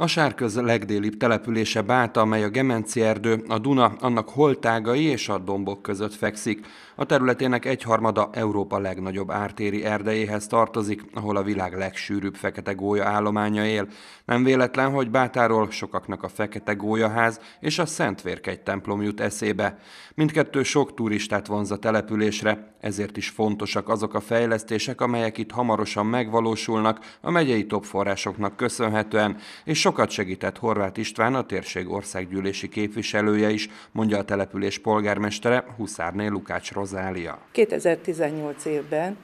A Sárköz legdélibb települése Báta, amely a Gemenci erdő, a Duna, annak holtágai és a dombok között fekszik. A területének egyharmada Európa legnagyobb ártéri erdejéhez tartozik, ahol a világ legsűrűbb fekete gólya állománya él. Nem véletlen, hogy Bátáról sokaknak a Fekete Gólyaház és a Szentvérkegy templom jut eszébe. Mindkettő sok turistát vonz a településre, ezért is fontosak azok a fejlesztések, amelyek itt hamarosan megvalósulnak a megyei topforrásoknak köszönhetően, és Sokat segített Horváth István, a térség országgyűlési képviselője is, mondja a település polgármestere, Huszárné Lukács Rozália. 2018 évben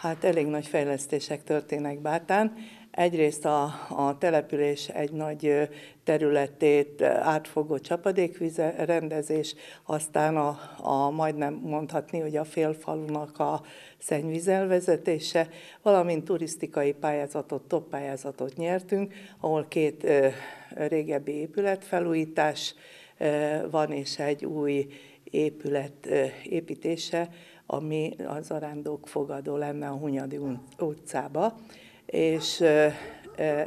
hát elég nagy fejlesztések történnek Bátán, Egyrészt a, a település egy nagy területét átfogó rendezés, aztán a, a majdnem mondhatni, hogy a félfalunak a szennyvízelvezetése, valamint turisztikai pályázatot, top pályázatot nyertünk, ahol két ö, régebbi épületfelújítás ö, van, és egy új épület ö, építése, ami az arándok fogadó lenne a Hunyadi utcába és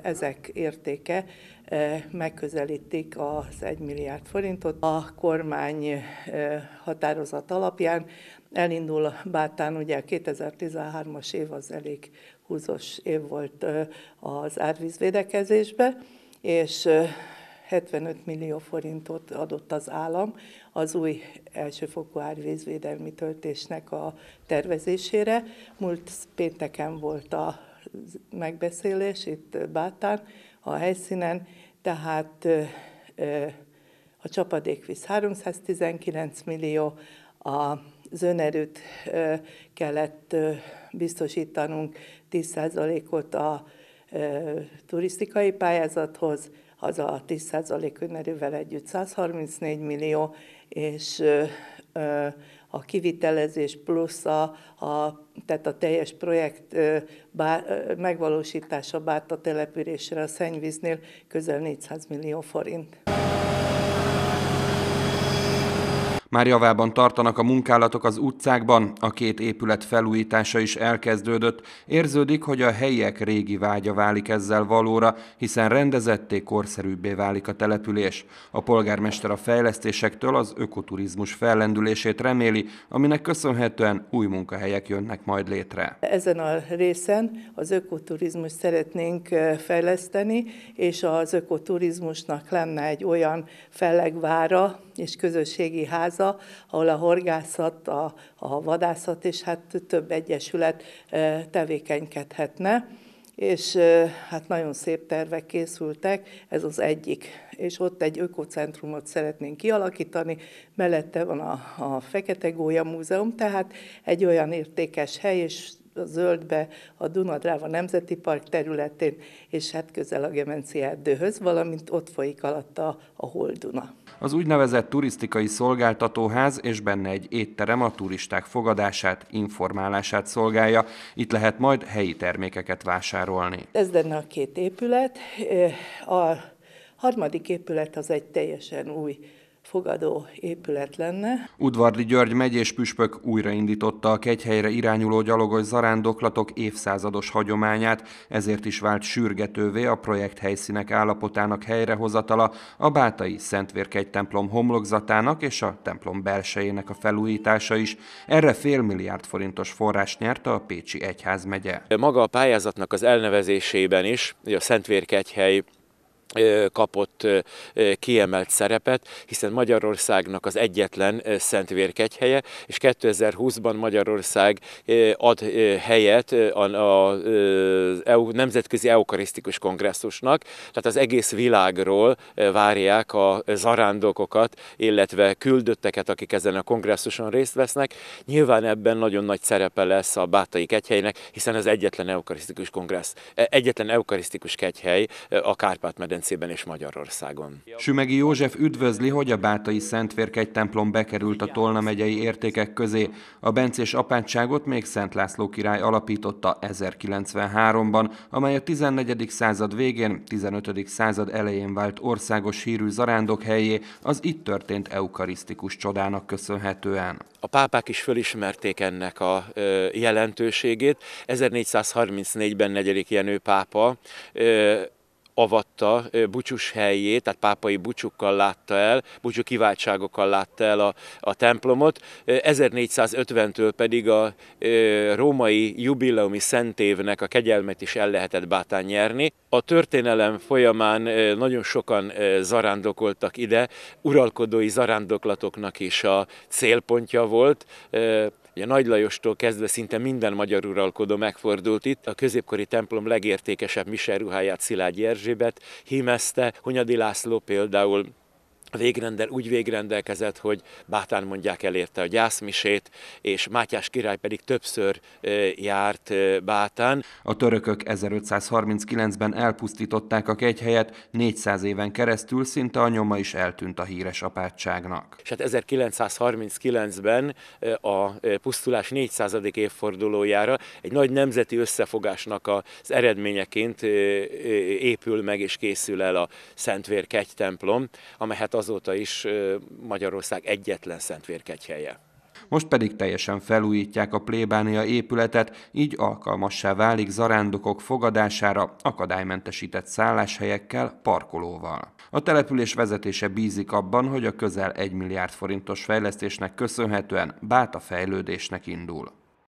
ezek értéke megközelítik az 1 milliárd forintot. A kormány határozat alapján elindul Bátán, ugye 2013-as év az elég húzos év volt az árvízvédekezésbe, és 75 millió forintot adott az állam az új elsőfokú árvízvédelmi töltésnek a tervezésére. Múlt pénteken volt a megbeszélés itt Bátán, a helyszínen, tehát a csapadékvíz 319 millió, a önerőt kellett biztosítanunk 10%-ot a turisztikai pályázathoz, az a 10% önerővel együtt 134 millió, és a kivitelezés plusz a, a tehát a teljes projekt bár, megvalósítása Bárta településre a szennyvíznél közel 400 millió forint. Már javában tartanak a munkálatok az utcákban, a két épület felújítása is elkezdődött. Érződik, hogy a helyiek régi vágya válik ezzel valóra, hiszen rendezetté korszerűbbé válik a település. A polgármester a fejlesztésektől az ökoturizmus fellendülését reméli, aminek köszönhetően új munkahelyek jönnek majd létre. Ezen a részen az ökoturizmus szeretnénk fejleszteni, és az ökoturizmusnak lenne egy olyan fellegvára és közösségi ház, háza, ahol a horgászat, a, a vadászat és hát több egyesület tevékenykedhetne és hát nagyon szép tervek készültek, ez az egyik. És ott egy ökocentrumot szeretnénk kialakítani, mellette van a, a Fekete Gólya Múzeum, tehát egy olyan értékes hely, és zöldbe a Dunadráva Nemzeti Park területén, és hát közel a Gemenci erdőhöz, valamint ott folyik alatta a Holduna. Az úgynevezett turisztikai szolgáltatóház és benne egy étterem a turisták fogadását, informálását szolgálja. Itt lehet majd helyi termékeket vásárolni. Ez lenne a két épület. A harmadik épület az egy teljesen új fogadó épület lenne. Udvardi György megyés püspök újraindította a kegyhelyre irányuló gyalogos zarándoklatok évszázados hagyományát, ezért is vált sürgetővé a projekt helyszínek állapotának helyrehozatala, a Bátai Szentvérkegy templom homlokzatának és a templom belsejének a felújítása is. Erre fél milliárd forintos forrás nyerte a Pécsi Egyházmegye. Maga a pályázatnak az elnevezésében is, a Szentvérkegyhely kapott kiemelt szerepet, hiszen Magyarországnak az egyetlen szent vérkegyhelye, és 2020-ban Magyarország ad helyet a e Nemzetközi Eukarisztikus Kongresszusnak, tehát az egész világról várják a zarándokokat, illetve küldötteket, akik ezen a kongresszuson részt vesznek. Nyilván ebben nagyon nagy szerepe lesz a Bátai kegyhelynek, hiszen az egyetlen eukarisztikus kongressz, e, egyetlen eukarisztikus kegyhely a Kárpát-medence medencében és Magyarországon. Sümegi József üdvözli, hogy a Bátai Szentvérkegy templom bekerült a Tolna megyei értékek közé. A bencés apátságot még Szent László király alapította 1093-ban, amely a 14. század végén, 15. század elején vált országos hírű zarándok helyé az itt történt eukarisztikus csodának köszönhetően. A pápák is fölismerték ennek a jelentőségét. 1434-ben negyedik Jenő pápa avatta Bucsus helyét, tehát pápai bucsukkal látta el, bucsú kiváltságokkal látta el a, a templomot. 1450-től pedig a római jubileumi szentévnek a kegyelmet is el lehetett bátán nyerni. A történelem folyamán nagyon sokan zarándokoltak ide, uralkodói zarándoklatoknak is a célpontja volt. Ugye Nagy Lajostól kezdve szinte minden magyar uralkodó megfordult itt. A középkori templom legértékesebb miseruháját Szilágyi Erzsébet hímezte, Hunyadi László például a végrendel úgy végrendelkezett, hogy Bátán mondják elérte a gyászmisét, és Mátyás király pedig többször járt Bátán. A törökök 1539-ben elpusztították a kegyhelyet, 400 éven keresztül szinte a nyoma is eltűnt a híres apátságnak. És hát 1939-ben a pusztulás 400. évfordulójára egy nagy nemzeti összefogásnak az eredményeként épül meg és készül el a Szentvér kegytemplom, amelyet hát az azóta is Magyarország egyetlen szentvérkegyhelye. Most pedig teljesen felújítják a plébánia épületet, így alkalmassá válik zarándokok fogadására akadálymentesített szálláshelyekkel, parkolóval. A település vezetése bízik abban, hogy a közel 1 milliárd forintos fejlesztésnek köszönhetően báta fejlődésnek indul.